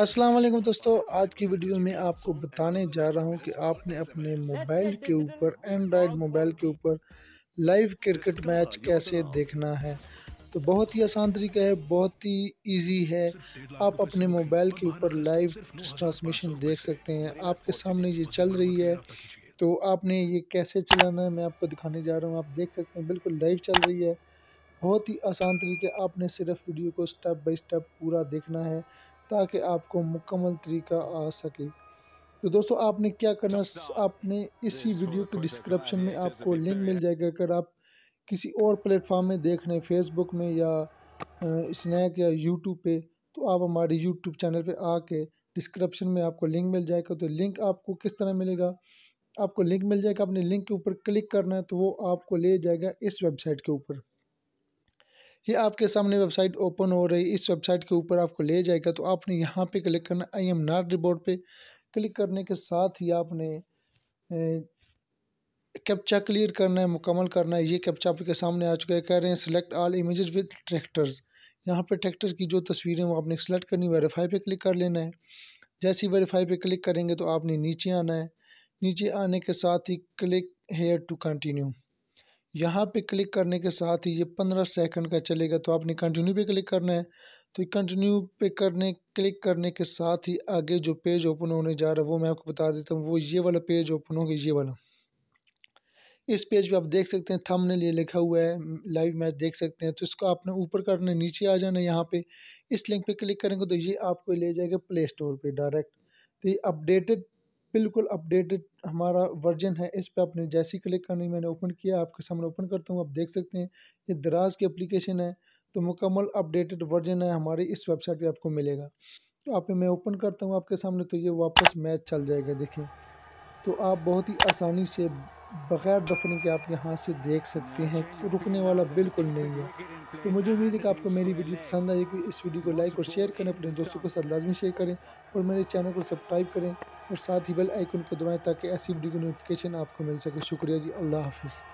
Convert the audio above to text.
अस्सलाम वालेकुम दोस्तों आज की वीडियो में आपको बताने जा रहा हूं कि आपने अपने मोबाइल के ऊपर एंड्रॉयड मोबाइल के ऊपर लाइव क्रिकेट मैच कैसे देखना है तो बहुत ही आसान तरीका है बहुत ही इजी है आप अपने मोबाइल के ऊपर लाइव ट्रांसमिशन देख सकते हैं आपके सामने ये चल रही है तो आपने ये कैसे चलाना है मैं आपको दिखाने जा रहा हूँ आप देख सकते हैं बिल्कुल लाइव चल रही है बहुत ही आसान तरीके आपने सिर्फ वीडियो को स्टेप बाय स्टेप पूरा देखना है ताकि आपको मुकम्मल तरीका आ सके तो दोस्तों आपने क्या करना आपने इसी वीडियो के डिस्क्रिप्शन में आपको लिंक मिल जाएगा अगर आप किसी और प्लेटफॉर्म में देख रहे हैं फेसबुक में या स्नैक या यूट्यूब पे तो आप हमारे यूट्यूब चैनल पे आके डिस्क्रिप्शन में आपको लिंक मिल जाएगा तो लिंक आपको किस तरह मिलेगा आपको लिंक मिल जाएगा अपने लिंक के ऊपर क्लिक करना है तो वो आपको ले जाएगा इस वेबसाइट के ऊपर ये आपके सामने वेबसाइट ओपन हो रही इस वेबसाइट के ऊपर आपको ले जाएगा तो आपने यहाँ पे क्लिक करना आई एम नॉट रिपोर्ट पे क्लिक करने के साथ ही आपने कैप्चा क्लियर करना है मुकम्मल करना है ये कैप्चा आपके सामने आ चुका है कह रहे हैं select all image with tractors यहाँ पर ट्रैक्टर की जो तस्वीरें वो आपने सेलेक्ट करनी वेरीफाई पर क्लिक कर लेना है जैसे ही वेरीफाई पर क्लिक करेंगे तो आपने नीचे आना है नीचे आने के साथ ही क्लिक हेयर टू कंटिन्यू यहाँ पे क्लिक करने के साथ ही ये पंद्रह सेकंड का चलेगा तो आपने कंटिन्यू पे क्लिक करना है तो कंटिन्यू पे करने क्लिक करने के साथ ही आगे जो पेज ओपन होने जा रहा है वो मैं आपको बता देता हूँ वो ये वाला पेज ओपन होगा ये वाला इस पेज पे आप देख सकते हैं थंबनेल लिए लिखा हुआ है लाइव मैच देख सकते हैं तो इसको आपने ऊपर करना नीचे आ जाना यहाँ पर इस लिंक पर क्लिक करेंगे तो ये आपको ले जाएगा प्ले स्टोर पर डायरेक्ट तो ये अपडेटेड बिल्कुल अपडेटेड हमारा वर्जन है इस पर आपने जैसी क्लिक करनी मैंने ओपन किया आपके सामने ओपन करता हूँ आप देख सकते हैं ये दराज की एप्लीकेशन है तो मुकम्मल अपडेटेड वर्जन है हमारी इस वेबसाइट पर आपको मिलेगा तो आप मैं ओपन करता हूँ आपके सामने तो ये वापस मैच चल जाएगा देखें तो आप बहुत ही आसानी से बग़ैर दफने के आप यहाँ से देख सकते हैं रुकने वाला बिल्कुल नहीं है तो मुझे उम्मीद है कि आपको मेरी वीडियो पसंद आई कि इस वीडियो को लाइक और शेयर करें अपने दोस्तों के साथ लाजमी शेयर करें और मेरे चैनल को सब्सक्राइब करें और साथ ही बेल आइकन को दबाएं ताकि ऐसी वीडियो की नोटिफिकेशन आपको मिल सके शुक्रिया जी अल्लाह हाफिज़